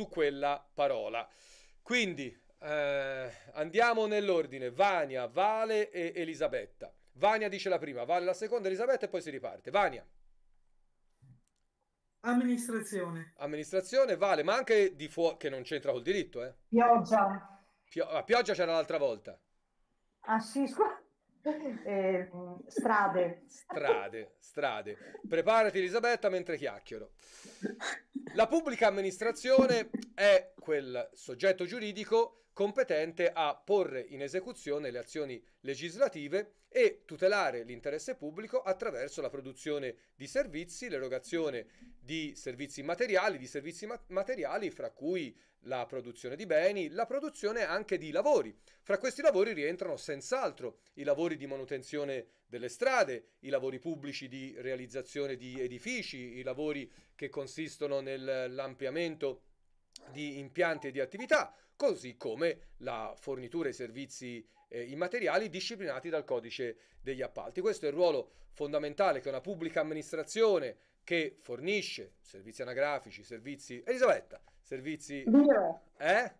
su quella parola. Quindi eh, andiamo nell'ordine: Vania, Vale e Elisabetta. Vania dice la prima, Vale la seconda, Elisabetta e poi si riparte. Vania. Amministrazione. Amministrazione, Vale, ma anche di fuori, che non c'entra col diritto, eh. Pioggia. Pio- ah, pioggia c'era l'altra volta. Ah sì, scusa. eh, strade. Strade, strade. Preparati Elisabetta mentre chiacchiero. La pubblica amministrazione è quel soggetto giuridico competente a porre in esecuzione le azioni legislative e tutelare l'interesse pubblico attraverso la produzione di servizi, l'erogazione di servizi materiali, di servizi ma- materiali fra cui la produzione di beni, la produzione anche di lavori. Fra questi lavori rientrano senz'altro i lavori di manutenzione delle strade, i lavori pubblici di realizzazione di edifici, i lavori che consistono nell'ampliamento di impianti e di attività, così come la fornitura e i servizi eh, immateriali disciplinati dal codice degli appalti. Questo è il ruolo fondamentale che una pubblica amministrazione che fornisce servizi anagrafici, servizi... Elisabetta, servizi... Biro. Eh?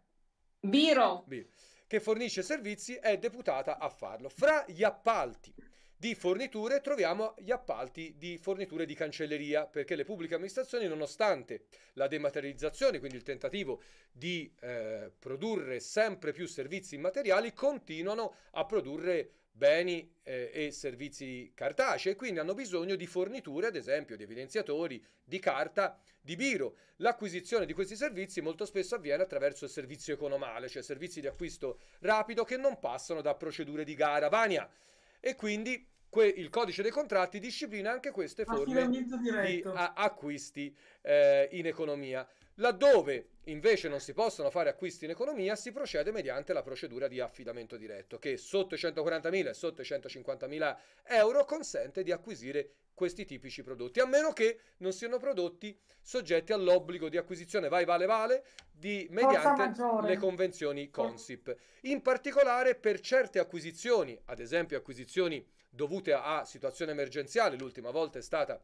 Biro. Biro. Che fornisce servizi è deputata a farlo. Fra gli appalti di forniture troviamo gli appalti di forniture di cancelleria, perché le pubbliche amministrazioni, nonostante la dematerializzazione, quindi il tentativo di eh, produrre sempre più servizi immateriali, continuano a produrre beni eh, e servizi cartacei, quindi hanno bisogno di forniture, ad esempio, di evidenziatori, di carta, di biro. L'acquisizione di questi servizi molto spesso avviene attraverso il servizio economale, cioè servizi di acquisto rapido che non passano da procedure di gara. Vania. E quindi que- il codice dei contratti disciplina anche queste forme di a- acquisti eh, in economia. Laddove invece non si possono fare acquisti in economia, si procede mediante la procedura di affidamento diretto, che sotto i 140.000 e sotto i 150.000 euro consente di acquisire questi tipici prodotti, a meno che non siano prodotti soggetti all'obbligo di acquisizione vai vale vale di, mediante le convenzioni Consip. In particolare per certe acquisizioni, ad esempio acquisizioni dovute a situazione emergenziale, l'ultima volta è stata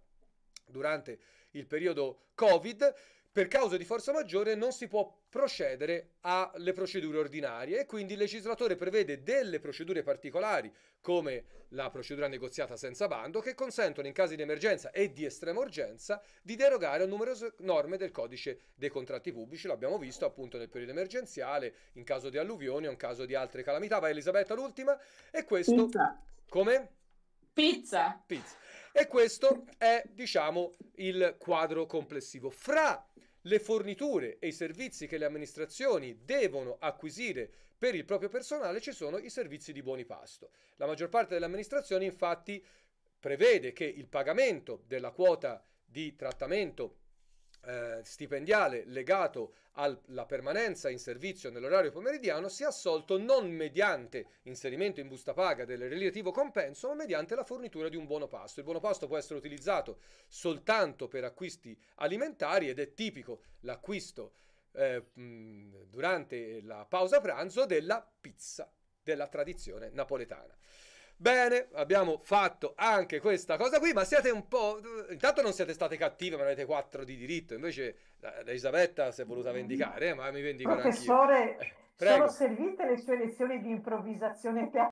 durante il periodo Covid, per causa di forza maggiore non si può procedere alle procedure ordinarie e quindi il legislatore prevede delle procedure particolari come la procedura negoziata senza bando che consentono in caso di emergenza e di estrema urgenza di derogare a numerose norme del codice dei contratti pubblici, l'abbiamo visto appunto nel periodo emergenziale, in caso di alluvioni o in caso di altre calamità. Vai Elisabetta l'ultima e questo come? Pizza. Pizza. E questo è, diciamo, il quadro complessivo. Fra le forniture e i servizi che le amministrazioni devono acquisire per il proprio personale ci sono i servizi di buoni pasto. La maggior parte delle amministrazioni infatti prevede che il pagamento della quota di trattamento eh, stipendiale legato alla permanenza in servizio nell'orario pomeridiano sia assolto non mediante inserimento in busta paga del relativo compenso, ma mediante la fornitura di un buono pasto. Il buono pasto può essere utilizzato soltanto per acquisti alimentari ed è tipico l'acquisto eh, durante la pausa pranzo della pizza della tradizione napoletana. Bene, abbiamo fatto anche questa cosa qui, ma siete un po'... Intanto non siete state cattive, ma avete quattro di diritto, invece Elisabetta si è voluta vendicare, eh, ma mi vendico anche io. Eh, prego. sono servite le sue lezioni di improvvisazione teatrale?